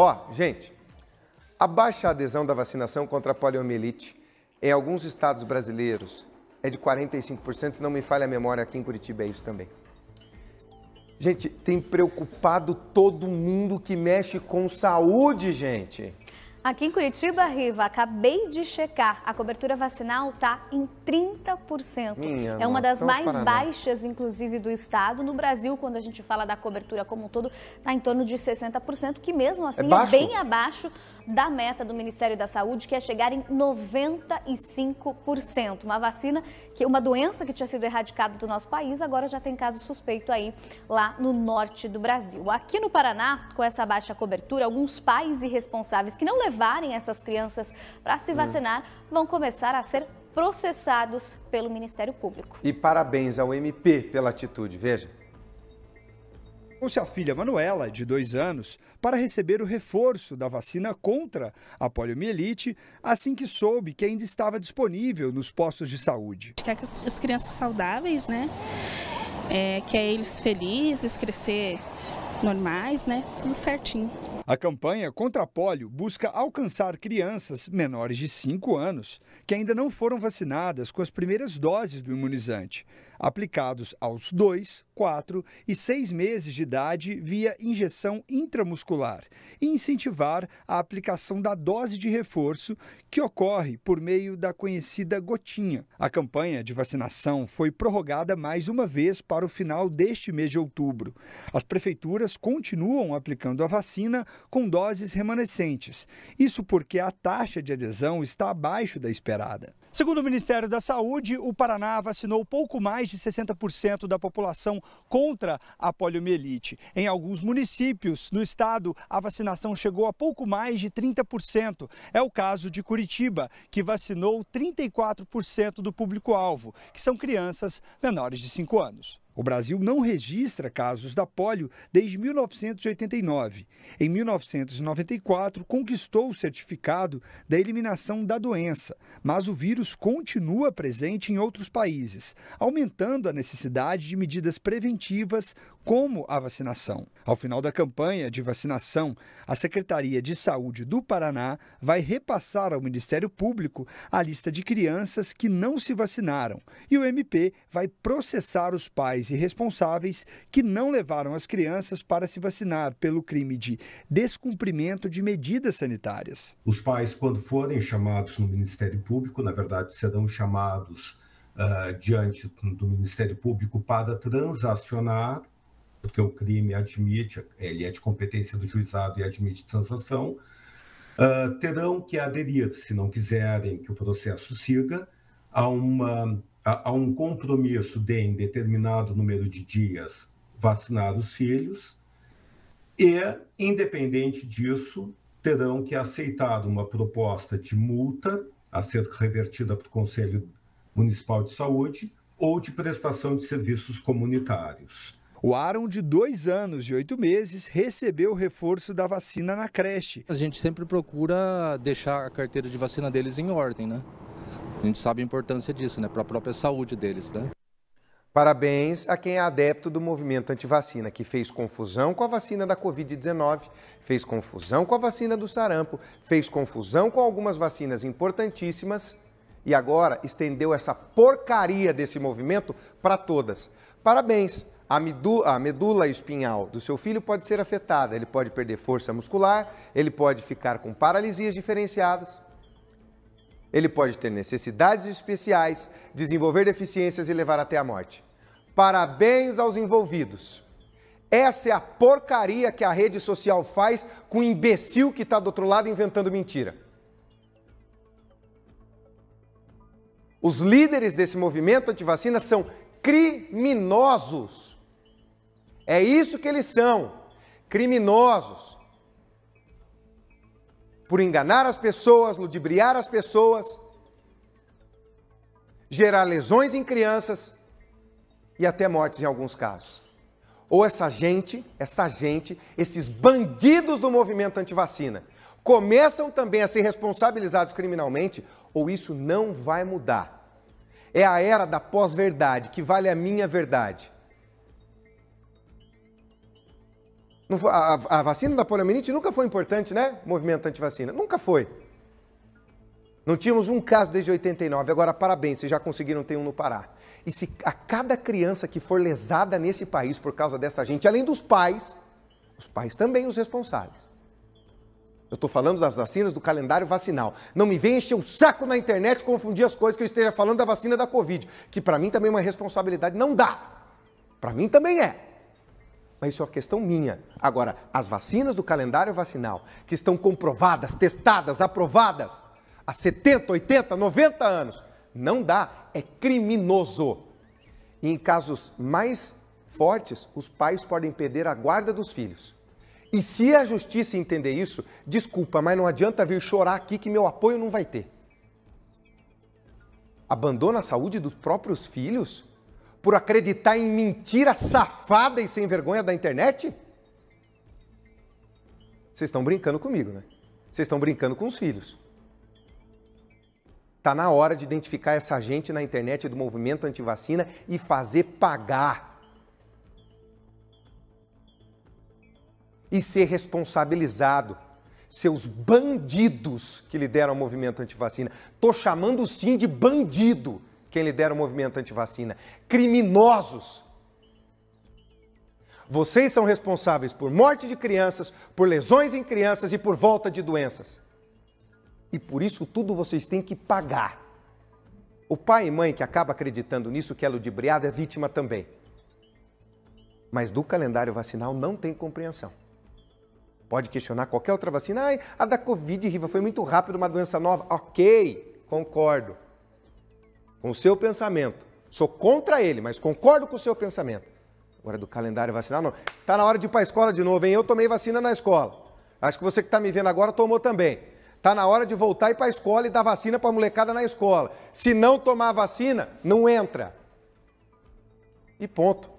Ó, gente, a baixa adesão da vacinação contra a poliomielite em alguns estados brasileiros é de 45%, se não me falha a memória, aqui em Curitiba é isso também. Gente, tem preocupado todo mundo que mexe com saúde, gente. Aqui em Curitiba, Riva, acabei de checar. A cobertura vacinal está em 30%. Minha é uma nossa, das tá mais Paraná. baixas, inclusive, do estado. No Brasil, quando a gente fala da cobertura como um todo, está em torno de 60%, que mesmo é assim é, é, bem abaixo da meta do Ministério da Saúde, que é chegar em 95%. Uma vacina que uma doença que tinha sido erradicada do nosso país agora já tem caso suspeito aí lá no norte do Brasil. Aqui no Paraná, com essa baixa cobertura, alguns pais irresponsáveis que não levarem essas crianças para se hum. vacinar vão começar a ser processados pelo Ministério Público. E parabéns ao MP pela atitude, veja se a filha Manuela, de dois anos, para receber o reforço da vacina contra a poliomielite assim que soube que ainda estava disponível nos postos de saúde. Quer que as crianças saudáveis, né? É, quer eles felizes, crescer normais, né? Tudo certinho. A campanha contra polio busca alcançar crianças menores de 5 anos que ainda não foram vacinadas com as primeiras doses do imunizante, aplicados aos 2, 4 e 6 meses de idade via injeção intramuscular, e incentivar a aplicação da dose de reforço que ocorre por meio da conhecida gotinha. A campanha de vacinação foi prorrogada mais uma vez para o final deste mês de outubro. As prefeituras continuam aplicando a vacina com doses remanescentes. Isso porque a taxa de adesão está abaixo da esperada. Segundo o Ministério da Saúde, o Paraná vacinou pouco mais de 60% da população contra a poliomielite. Em alguns municípios no estado, a vacinação chegou a pouco mais de 30%. É o caso de Curitiba, que vacinou 34% do público-alvo, que são crianças menores de 5 anos. O Brasil não registra casos da polio desde 1989. Em 1994, conquistou o certificado da eliminação da doença, mas o vírus continua presente em outros países, aumentando a necessidade de medidas preventivas, como a vacinação. Ao final da campanha de vacinação, a Secretaria de Saúde do Paraná vai repassar ao Ministério Público a lista de crianças que não se vacinaram e o MP vai processar os pais pais irresponsáveis que não levaram as crianças para se vacinar pelo crime de descumprimento de medidas sanitárias. Os pais, quando forem chamados no Ministério Público, na verdade serão chamados uh, diante do Ministério Público para transacionar, porque o crime admite, ele é de competência do juizado e admite transação, uh, terão que aderir, se não quiserem que o processo siga, a uma a, a um compromisso de, em determinado número de dias, vacinar os filhos, e, independente disso, terão que aceitar uma proposta de multa a ser revertida para o Conselho Municipal de Saúde ou de prestação de serviços comunitários. O Aaron, de dois anos e oito meses, recebeu o reforço da vacina na creche. A gente sempre procura deixar a carteira de vacina deles em ordem, né? A gente sabe a importância disso, né? Para a própria saúde deles, né? Parabéns a quem é adepto do movimento antivacina, que fez confusão com a vacina da Covid-19, fez confusão com a vacina do sarampo, fez confusão com algumas vacinas importantíssimas e agora estendeu essa porcaria desse movimento para todas. Parabéns! A, a medula espinhal do seu filho pode ser afetada, ele pode perder força muscular, ele pode ficar com paralisias diferenciadas. Ele pode ter necessidades especiais, desenvolver deficiências e levar até a morte. Parabéns aos envolvidos. Essa é a porcaria que a rede social faz com o imbecil que está do outro lado inventando mentira. Os líderes desse movimento antivacina são criminosos. É isso que eles são: criminosos por enganar as pessoas, ludibriar as pessoas, gerar lesões em crianças e até mortes em alguns casos. Ou essa gente, essa gente, esses bandidos do movimento antivacina, começam também a ser responsabilizados criminalmente, ou isso não vai mudar. É a era da pós-verdade, que vale a minha verdade. Foi, a, a, vacina da poliomielite nunca foi importante, né? Movimento anti-vacina. Nunca foi. Não tínhamos um caso desde 89. Agora, parabéns, vocês já conseguiram ter um no Pará. E se a cada criança que for lesada nesse país por causa dessa gente, além dos pais, os pais também os responsáveis. Eu estou falando das vacinas do calendário vacinal. Não me venha encher o saco na internet confundir as coisas que eu esteja falando da vacina da Covid, que para mim também é uma responsabilidade. Não dá. Para mim também é mas isso é uma questão minha. Agora, as vacinas do calendário vacinal, que estão comprovadas, testadas, aprovadas há 70, 80, 90 anos, não dá, é criminoso. E em casos mais fortes, os pais podem perder a guarda dos filhos. E se a justiça entender isso, desculpa, mas não adianta vir chorar aqui que meu apoio não vai ter. Abandona a saúde dos próprios filhos? por acreditar em mentira safada e sem vergonha da internet? Vocês estão brincando comigo, né? Vocês estão brincando com os filhos. Está na hora de identificar essa gente na internet do movimento antivacina e fazer pagar. E ser responsabilizado. Seus bandidos que lideram o movimento antivacina. Tô chamando sim de bandido quem lidera o movimento antivacina, criminosos. Vocês são responsáveis por morte de crianças, por lesões em crianças e por volta de doenças. E por isso tudo vocês têm que pagar. O pai e mãe que acaba acreditando nisso, que é ludibriado, é vítima também. Mas do calendário vacinal não tem compreensão. Pode questionar qualquer outra vacina. Ai, a da Covid, Riva, foi muito rápido, uma doença nova. Ok, concordo com o seu pensamento. Sou contra ele, mas concordo com o seu pensamento. Agora do calendário vacinar, não. Está na hora de ir para a escola de novo, hein? Eu tomei vacina na escola. Acho que você que está me vendo agora tomou também. Está na hora de voltar e ir para a escola e dar vacina para a molecada na escola. Se não tomar vacina, não entra. E ponto.